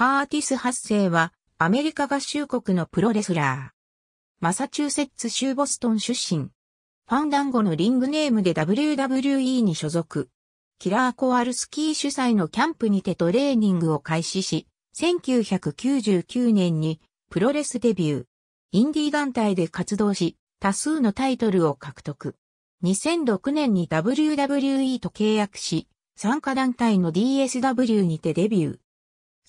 カーティス発生は、アメリカ合衆国のプロレスラー。マサチューセッツ州ボストン出身。ファンダンゴのリングネームで WWE に所属。キラー・コアルスキー主催のキャンプにてトレーニングを開始し、1999年にプロレスデビュー。インディー団体で活動し、多数のタイトルを獲得。2006年に WWE と契約し、参加団体の DSW にてデビュー。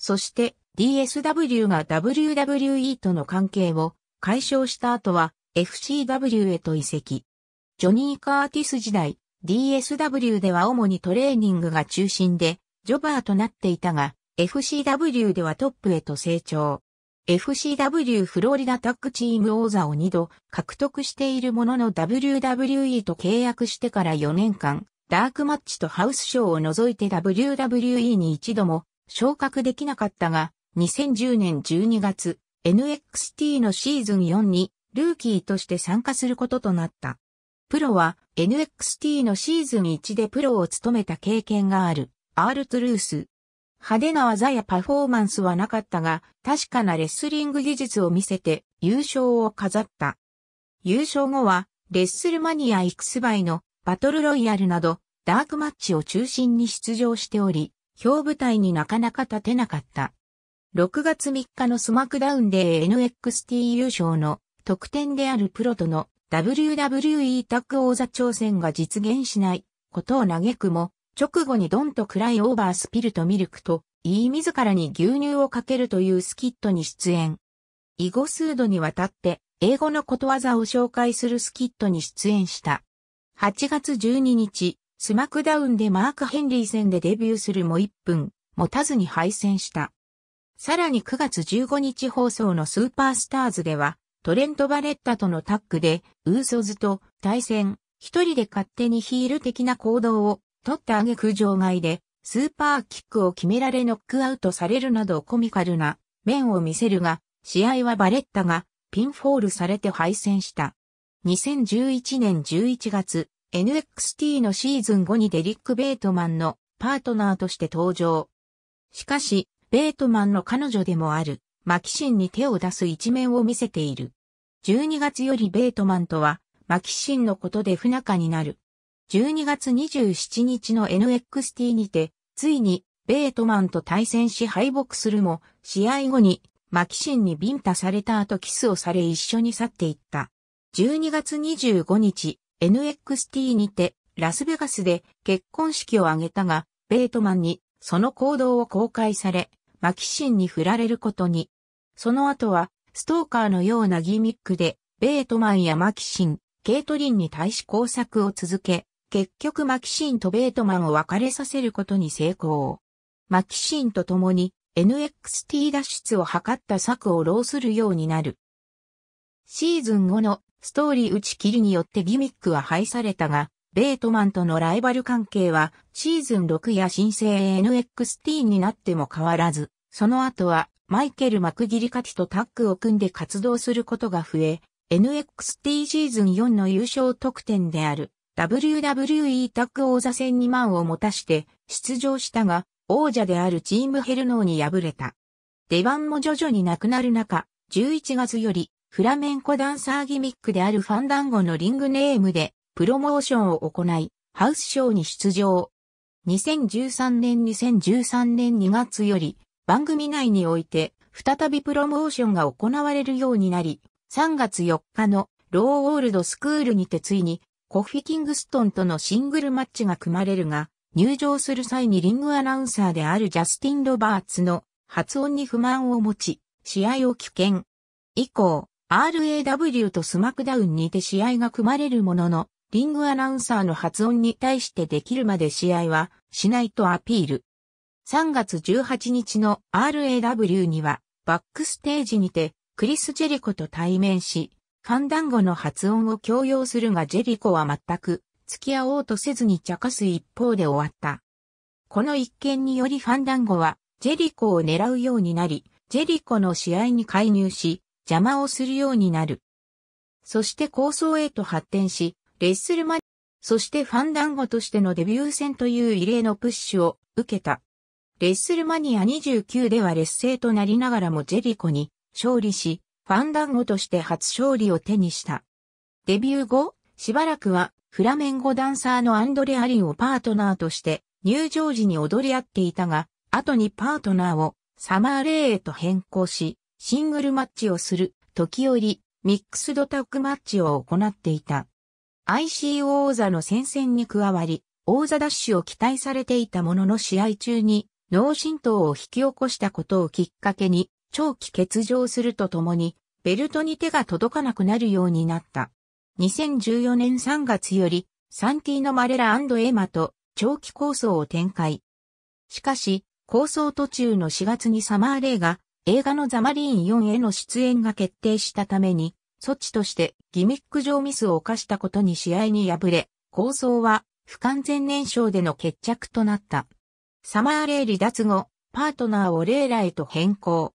そして DSW が WWE との関係を解消した後は FCW へと移籍。ジョニー・カーティス時代、DSW では主にトレーニングが中心で、ジョバーとなっていたが、FCW ではトップへと成長。FCW フロリダタッグチーム王座を2度獲得しているものの WWE と契約してから4年間、ダークマッチとハウスショーを除いて WWE に一度も昇格できなかったが、2010年12月、NXT のシーズン4にルーキーとして参加することとなった。プロは NXT のシーズン1でプロを務めた経験がある、アール・トゥルース。派手な技やパフォーマンスはなかったが、確かなレスリング技術を見せて優勝を飾った。優勝後は、レッスルマニア X バイのバトルロイヤルなど、ダークマッチを中心に出場しており、表舞台になかなか立てなかった。6月3日のスマクダウンで NXT 優勝の得点であるプロとの WWE タッグ王座挑戦が実現しないことを嘆くも、直後にドンと暗いオーバースピルトミルクと言い自らに牛乳をかけるというスキットに出演。囲碁数度にわたって英語のことわざを紹介するスキットに出演した。8月12日、スマクダウンでマーク・ヘンリー戦でデビューするも1分、持たずに敗戦した。さらに9月15日放送のスーパースターズでは、トレント・バレッタとのタッグで、ウーソズと対戦、一人で勝手にヒール的な行動を取った挙句場外で、スーパーキックを決められノックアウトされるなどコミカルな面を見せるが、試合はバレッタがピンフォールされて敗戦した。2011年11月、NXT のシーズン後にデリック・ベートマンのパートナーとして登場。しかし、ベートマンの彼女でもある、マキシンに手を出す一面を見せている。12月よりベートマンとは、マキシンのことで不仲になる。12月27日の NXT にて、ついに、ベートマンと対戦し敗北するも、試合後に、マキシンにビンタされた後キスをされ一緒に去っていった。12月25日、NXT にてラスベガスで結婚式を挙げたが、ベートマンにその行動を公開され、マキシンに振られることに。その後は、ストーカーのようなギミックで、ベートマンやマキシン、ケイトリンに対し工作を続け、結局マキシンとベートマンを別れさせることに成功。マキシンと共に NXT 脱出を図った策を浪するようになる。シーズン後のストーリー打ち切りによってギミックは廃されたが、ベートマンとのライバル関係はシーズン6や新生 NXT になっても変わらず、その後はマイケル・マクギリカティとタッグを組んで活動することが増え、NXT シーズン4の優勝得点である WWE タッグ王座戦2万を持たして出場したが、王者であるチームヘルノーに敗れた。出番も徐々になくなる中、11月よりフラメンコダンサーギミックであるファンダンゴのリングネームでプロモーションを行い、ハウスショーに出場。2013年2013年2月より番組内において再びプロモーションが行われるようになり、3月4日のローオールドスクールにてついにコフィ・キングストンとのシングルマッチが組まれるが、入場する際にリングアナウンサーであるジャスティン・ロバーツの発音に不満を持ち、試合を棄権。以降、RAW とスマックダウンにて試合が組まれるものの、リングアナウンサーの発音に対してできるまで試合はしないとアピール。3月18日の RAW にはバックステージにてクリス・ジェリコと対面し、ファンダンゴの発音を強要するがジェリコは全く付き合おうとせずに茶化す一方で終わった。この一件によりファンダンゴはジェリコを狙うようになり、ジェリコの試合に介入し、邪魔をするようになる。そして構想へと発展し、レッスルマニそしてファンダンゴとしてのデビュー戦という異例のプッシュを受けた。レッスルマニア29では劣勢となりながらもジェリコに勝利し、ファンダンゴとして初勝利を手にした。デビュー後、しばらくはフラメンゴダンサーのアンドレ・アリンをパートナーとして入場時に踊り合っていたが、後にパートナーをサマーレイへと変更し、シングルマッチをする、時折、ミックスドタッグマッチを行っていた。IC 王座の戦線に加わり、王座ダッシュを期待されていたものの試合中に、脳震盪を引き起こしたことをきっかけに、長期欠場するとともに、ベルトに手が届かなくなるようになった。2014年3月より、サンティーノ・マレラエマと長期構想を展開。しかし、構想途中の4月にサマーレイが映画のザマリーン4への出演が決定したために、措置としてギミック上ミスを犯したことに試合に敗れ、構想は不完全燃焼での決着となった。サマーレイ離脱後、パートナーをレイラへと変更。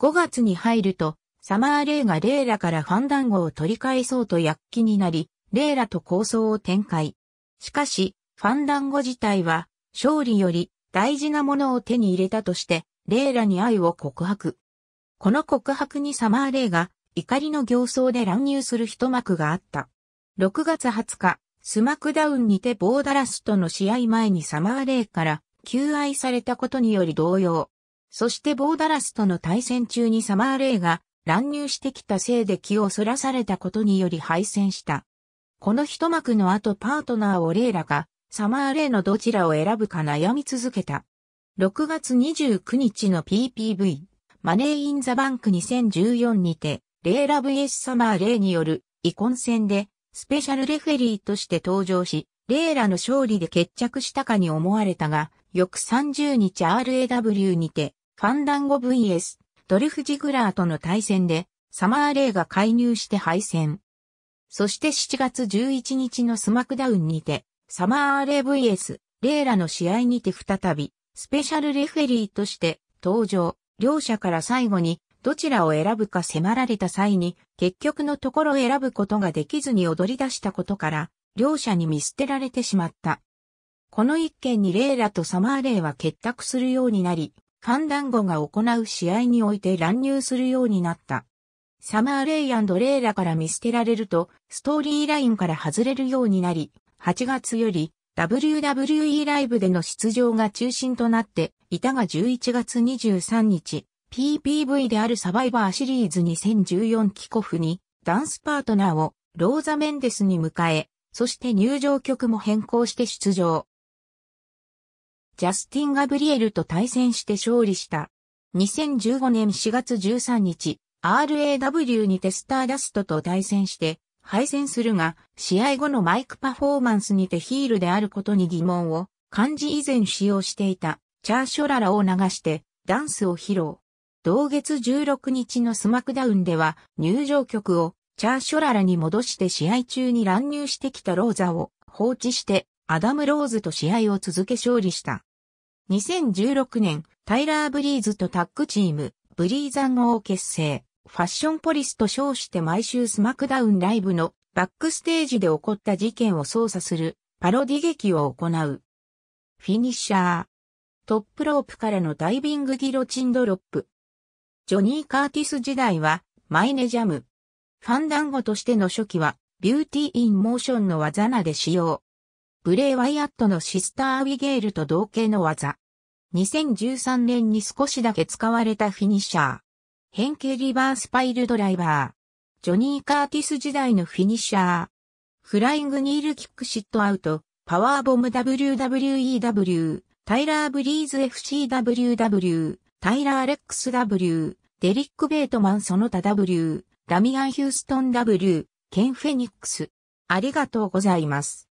5月に入ると、サマーレイがレイラからファンダンゴを取り返そうと躍起になり、レイラと構想を展開。しかし、ファンダンゴ自体は、勝利より大事なものを手に入れたとして、レイラに愛を告白。この告白にサマーレイが怒りの形相で乱入する一幕があった。6月20日、スマクダウンにてボーダラスとの試合前にサマーレイから求愛されたことにより動揺。そしてボーダラスとの対戦中にサマーレイが乱入してきたせいで気をそらされたことにより敗戦した。この一幕の後パートナーをレイラがサマーレイのどちらを選ぶか悩み続けた。6月29日の PPV、マネーインザバンク2014にて、レイラ VS サマーレイによる、イコン戦で、スペシャルレフェリーとして登場し、レイラの勝利で決着したかに思われたが、翌30日 RAW にて、ファンダンゴ VS、ドルフジグラーとの対戦で、サマーレイが介入して敗戦。そして7月11日のスマクダウンにて、サマーレイ VS、レイラの試合にて再び、スペシャルレフェリーとして登場、両者から最後にどちらを選ぶか迫られた際に結局のところ選ぶことができずに踊り出したことから両者に見捨てられてしまった。この一件にレイラとサマーレイは結託するようになり、ファンダンゴが行う試合において乱入するようになった。サマーレイレイラから見捨てられると、ストーリーラインから外れるようになり、8月より WWE ライブでの出場が中心となっていたが11月23日、PPV であるサバイバーシリーズ2014キコフにダンスパートナーをローザ・メンデスに迎え、そして入場曲も変更して出場。ジャスティン・ガブリエルと対戦して勝利した。2015年4月13日、RAW にテスターダストと対戦して、敗戦するが、試合後のマイクパフォーマンスにてヒールであることに疑問を漢字以前使用していたチャーショララを流してダンスを披露。同月16日のスマクダウンでは入場曲をチャーショララに戻して試合中に乱入してきたローザを放置してアダム・ローズと試合を続け勝利した。2016年、タイラー・ブリーズとタッグチーム、ブリーザン号を結成。ファッションポリスと称して毎週スマクダウンライブのバックステージで起こった事件を操作するパロディ劇を行う。フィニッシャー。トップロープからのダイビングギロチンドロップ。ジョニー・カーティス時代はマイネジャム。ファンダンゴとしての初期はビューティー・イン・モーションの技なで使用。ブレイ・ワイアットのシスター・アビゲールと同型の技。2013年に少しだけ使われたフィニッシャー。変形リバースパイルドライバー。ジョニー・カーティス時代のフィニッシャー。フライングニールキックシットアウト、パワーボム WWEW、タイラー・ブリーズ FCWW、タイラー・レックス W、デリック・ベートマンその他 W、ダミアン・ヒューストン W、ケン・フェニックス。ありがとうございます。